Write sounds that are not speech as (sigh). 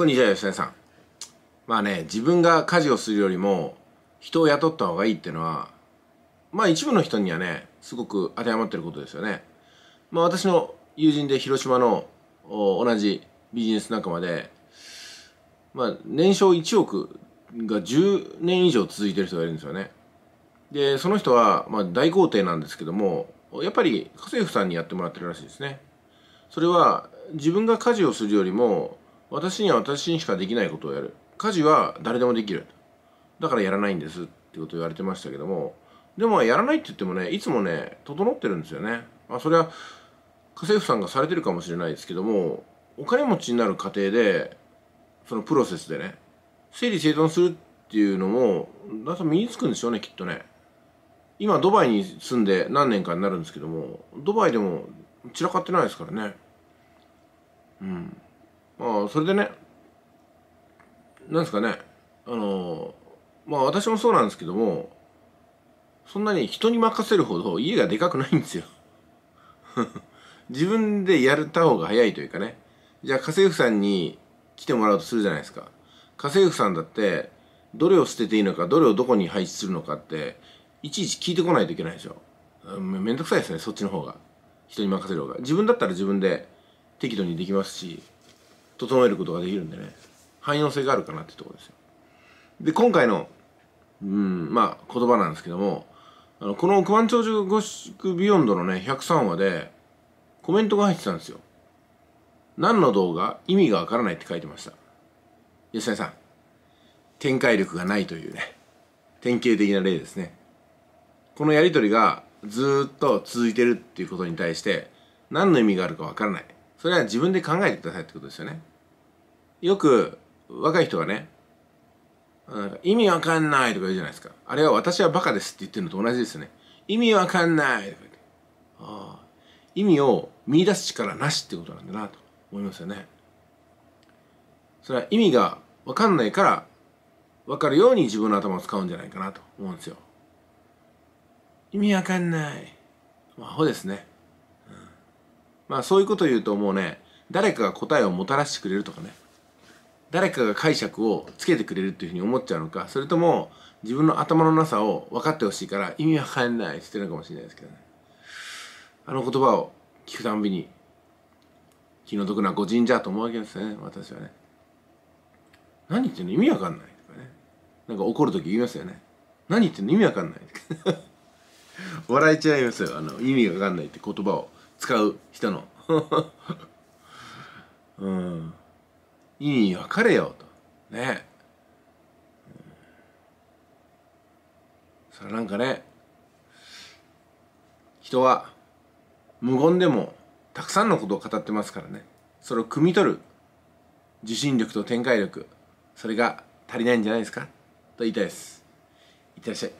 こんにちは吉根さんまあね自分が家事をするよりも人を雇った方がいいっていうのはまあ一部の人にはねすごく当てはまってることですよねまあ私の友人で広島の同じビジネス仲間でまあ年商1億が10年以上続いてる人がいるんですよねでその人は、まあ、大豪邸なんですけどもやっぱり家政婦さんにやってもらってるらしいですねそれは自分が家事をするよりも私には私にしかできないことをやる家事は誰でもできるだからやらないんですってことを言われてましたけどもでもやらないって言ってもねいつもね整ってるんですよね、まあ、それは家政婦さんがされてるかもしれないですけどもお金持ちになる過程でそのプロセスでね整理整頓するっていうのもだと身につくんでしょうねきっとね今ドバイに住んで何年かになるんですけどもドバイでも散らかってないですからねうんまあそれでねなんですかねあのまあ私もそうなんですけどもそんなに人に任せるほど家がでかくないんですよ (laughs) 自分でやった方が早いというかねじゃあ家政婦さんに来てもらうとするじゃないですか家政婦さんだってどれを捨てていいのかどれをどこに配置するのかっていちいち聞いてこないといけないでしょめんどくさいですねそっちの方が人に任せる方が自分だったら自分で適度にできますし整えることができるんでね汎用性があるかなってとこですよで今回のうんまあ言葉なんですけどもあのこの億万長寿ゴシックビヨンドのね103話でコメントが入ってたんですよ何の動画意味がわからないって書いてました吉谷さん展開力がないというね典型的な例ですねこのやり取りがずっと続いてるっていうことに対して何の意味があるかわからないそれは自分で考えてくださいってことですよねよく若い人がね、意味わかんないとか言うじゃないですか。あれは私はバカですって言ってるのと同じですね。意味わかんないとか言って。ああ、意味を見出す力なしってことなんだなと思いますよね。それは意味がわかんないからわかるように自分の頭を使うんじゃないかなと思うんですよ。意味わかんない。アホですね。うん、まあそういうこと言うともうね、誰かが答えをもたらしてくれるとかね。誰かが解釈をつけてくれるっていうふうに思っちゃうのかそれとも自分の頭のなさを分かってほしいから意味わかんないって言ってるのかもしれないですけどねあの言葉を聞くたんびに気の毒なご神社と思うわけですね私はね何言ってんの意味わかんないとかねなんか怒る時言いますよね何言ってんの意味わかんない笑いちゃいますよあの意味わかんないって言葉を使う人のいい別れよとねそれなんかね人は無言でもたくさんのことを語ってますからねそれを汲み取る受信力と展開力それが足りないんじゃないですかと言いたいですいってらっしゃい